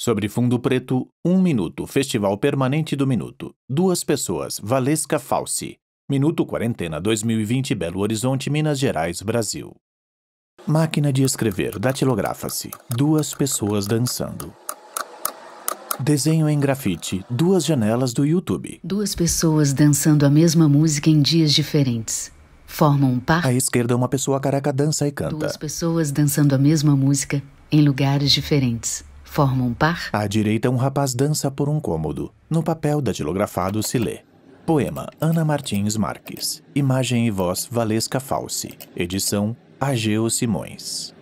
Sobre fundo preto, um minuto, Festival Permanente do Minuto. Duas pessoas, Valesca Falsi. Minuto Quarentena 2020, Belo Horizonte, Minas Gerais, Brasil. Máquina de escrever, datilografa-se. Duas pessoas dançando. Desenho em grafite, duas janelas do YouTube. Duas pessoas dançando a mesma música em dias diferentes. Formam um par. À esquerda, uma pessoa careca dança e canta. Duas pessoas dançando a mesma música em lugares diferentes Forma um par? À direita, um rapaz dança por um cômodo. No papel datilografado se lê. Poema Ana Martins Marques. Imagem e voz Valesca Falsi. Edição Ageu Simões.